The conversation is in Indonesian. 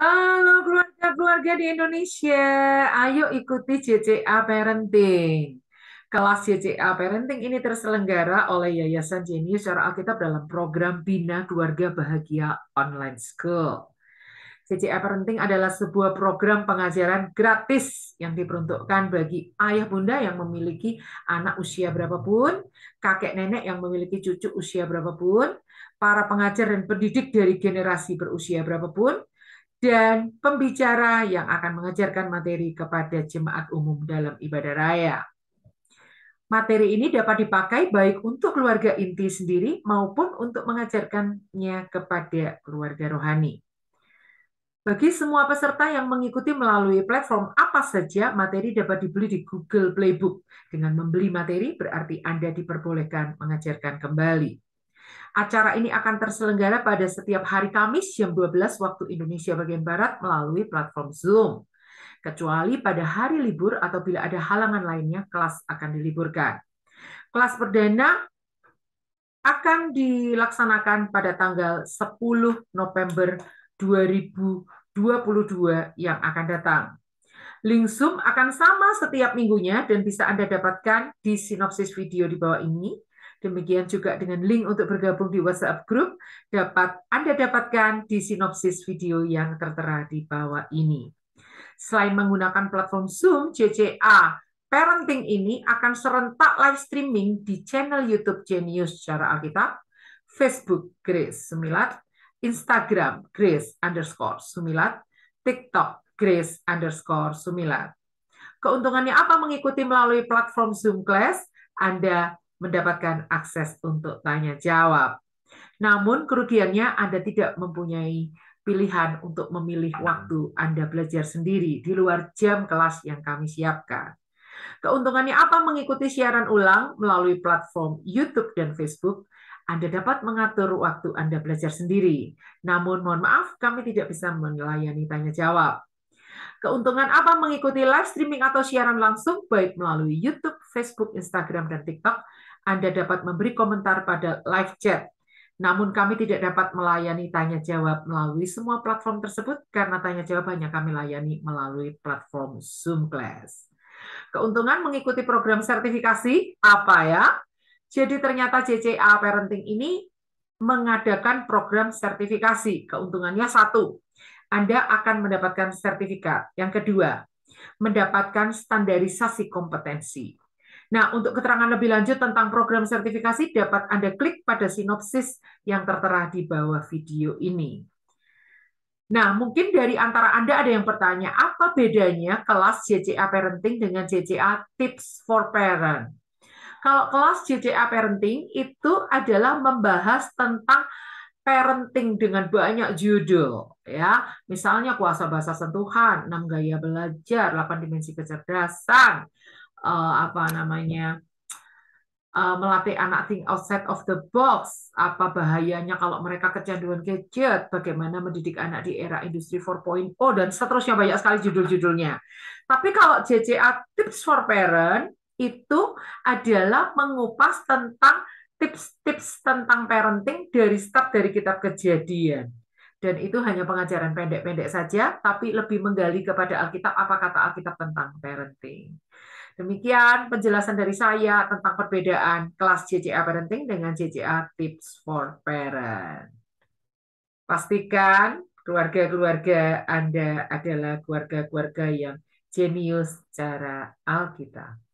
Halo keluarga-keluarga di Indonesia, ayo ikuti JCA Parenting. Kelas JCA Parenting ini terselenggara oleh Yayasan Jenius Suara Alkitab dalam program Bina Keluarga Bahagia Online School. JCA Parenting adalah sebuah program pengajaran gratis yang diperuntukkan bagi ayah bunda yang memiliki anak usia berapapun, kakek nenek yang memiliki cucu usia berapapun, para pengajar dan pendidik dari generasi berusia berapapun, dan pembicara yang akan mengajarkan materi kepada jemaat umum dalam ibadah raya. Materi ini dapat dipakai baik untuk keluarga inti sendiri maupun untuk mengajarkannya kepada keluarga rohani. Bagi semua peserta yang mengikuti melalui platform apa saja, materi dapat dibeli di Google Playbook. Dengan membeli materi berarti Anda diperbolehkan mengajarkan kembali. Acara ini akan terselenggara pada setiap hari Kamis jam 12 waktu Indonesia bagian Barat melalui platform Zoom. Kecuali pada hari libur atau bila ada halangan lainnya, kelas akan diliburkan. Kelas perdana akan dilaksanakan pada tanggal 10 November 2022 yang akan datang. Link Zoom akan sama setiap minggunya dan bisa Anda dapatkan di sinopsis video di bawah ini Demikian juga dengan link untuk bergabung di WhatsApp group dapat Anda dapatkan di sinopsis video yang tertera di bawah ini. Selain menggunakan platform Zoom, JCA Parenting ini akan serentak live streaming di channel YouTube Genius Cara Alkitab, Facebook Grace Sumilat, Instagram Grace underscore Sumilat, TikTok Grace underscore Sumilat. Keuntungannya apa mengikuti melalui platform Zoom Class? Anda mendapatkan akses untuk tanya jawab. Namun kerugiannya Anda tidak mempunyai pilihan untuk memilih waktu Anda belajar sendiri di luar jam kelas yang kami siapkan. Keuntungannya apa mengikuti siaran ulang melalui platform YouTube dan Facebook? Anda dapat mengatur waktu Anda belajar sendiri. Namun mohon maaf kami tidak bisa melayani tanya jawab. Keuntungan apa mengikuti live streaming atau siaran langsung baik melalui YouTube, Facebook, Instagram, dan TikTok? Anda dapat memberi komentar pada live chat. Namun kami tidak dapat melayani tanya jawab melalui semua platform tersebut karena tanya jawab hanya kami layani melalui platform Zoom Class. Keuntungan mengikuti program sertifikasi apa ya? Jadi ternyata CCA Parenting ini mengadakan program sertifikasi. Keuntungannya satu, Anda akan mendapatkan sertifikat. Yang kedua, mendapatkan standarisasi kompetensi. Nah, untuk keterangan lebih lanjut tentang program sertifikasi dapat Anda klik pada sinopsis yang tertera di bawah video ini. Nah, mungkin dari antara Anda ada yang bertanya, apa bedanya kelas JCA Parenting dengan JCA Tips for Parent? Kalau kelas JCA Parenting itu adalah membahas tentang parenting dengan banyak judul ya. Misalnya kuasa bahasa sentuhan, 6 gaya belajar, 8 dimensi kecerdasan, uh, apa namanya uh, melatih anak think outside of the box, apa bahayanya kalau mereka kecanduan gadget, bagaimana mendidik anak di era industri 4.0 dan seterusnya banyak sekali judul-judulnya. Tapi kalau JCA Tips for Parent itu adalah mengupas tentang tips-tips tentang parenting dari step dari kitab kejadian. Dan itu hanya pengajaran pendek-pendek saja, tapi lebih menggali kepada Alkitab apa kata Alkitab tentang parenting. Demikian penjelasan dari saya tentang perbedaan kelas JJA Parenting dengan JJA Tips for Parent. Pastikan keluarga-keluarga Anda adalah keluarga-keluarga yang jenius cara Alkitab.